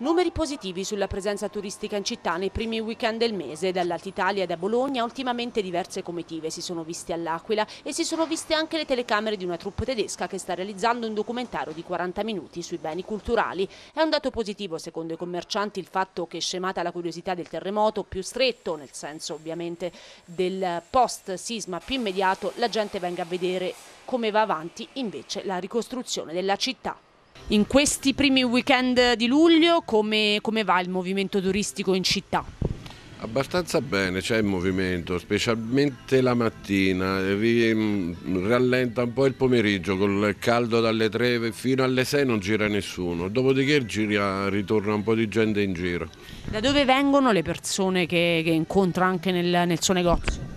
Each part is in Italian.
Numeri positivi sulla presenza turistica in città nei primi weekend del mese. Dall'Altitalia e da Bologna ultimamente diverse comitive si sono viste all'Aquila e si sono viste anche le telecamere di una troupe tedesca che sta realizzando un documentario di 40 minuti sui beni culturali. È un dato positivo secondo i commercianti il fatto che scemata la curiosità del terremoto più stretto, nel senso ovviamente del post sisma più immediato, la gente venga a vedere come va avanti invece la ricostruzione della città. In questi primi weekend di luglio come, come va il movimento turistico in città? Abbastanza bene, c'è il movimento, specialmente la mattina, eh, mm, rallenta un po' il pomeriggio col caldo dalle 3 fino alle 6 non gira nessuno, dopodiché gira, ritorna un po' di gente in giro. Da dove vengono le persone che, che incontra anche nel, nel suo negozio?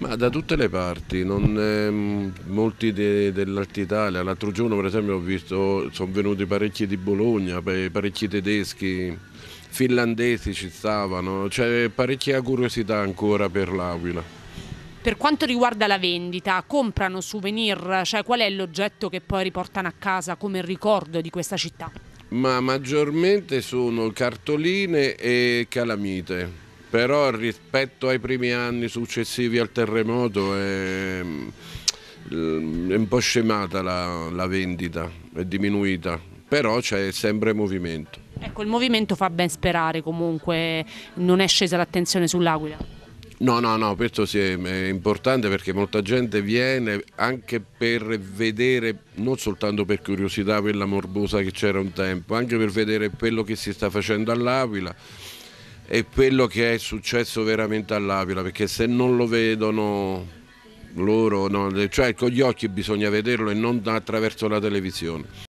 Ma da tutte le parti, non, ehm, molti de, dell'Alta Italia, l'altro giorno per esempio ho visto, sono venuti parecchi di Bologna, parecchi tedeschi, finlandesi ci stavano, c'è parecchia curiosità ancora per l'Aquila. Per quanto riguarda la vendita, comprano souvenir, cioè qual è l'oggetto che poi riportano a casa come ricordo di questa città? Ma maggiormente sono cartoline e calamite però rispetto ai primi anni successivi al terremoto è, è un po' scemata la, la vendita, è diminuita, però c'è sempre movimento. Ecco, il movimento fa ben sperare comunque, non è scesa l'attenzione sull'Aquila. No, no, no, questo sì è, importante perché molta gente viene anche per vedere, non soltanto per curiosità quella morbosa che c'era un tempo, anche per vedere quello che si sta facendo all'Aquila è quello che è successo veramente all'Aquila, perché se non lo vedono loro, no, cioè con gli occhi bisogna vederlo e non attraverso la televisione.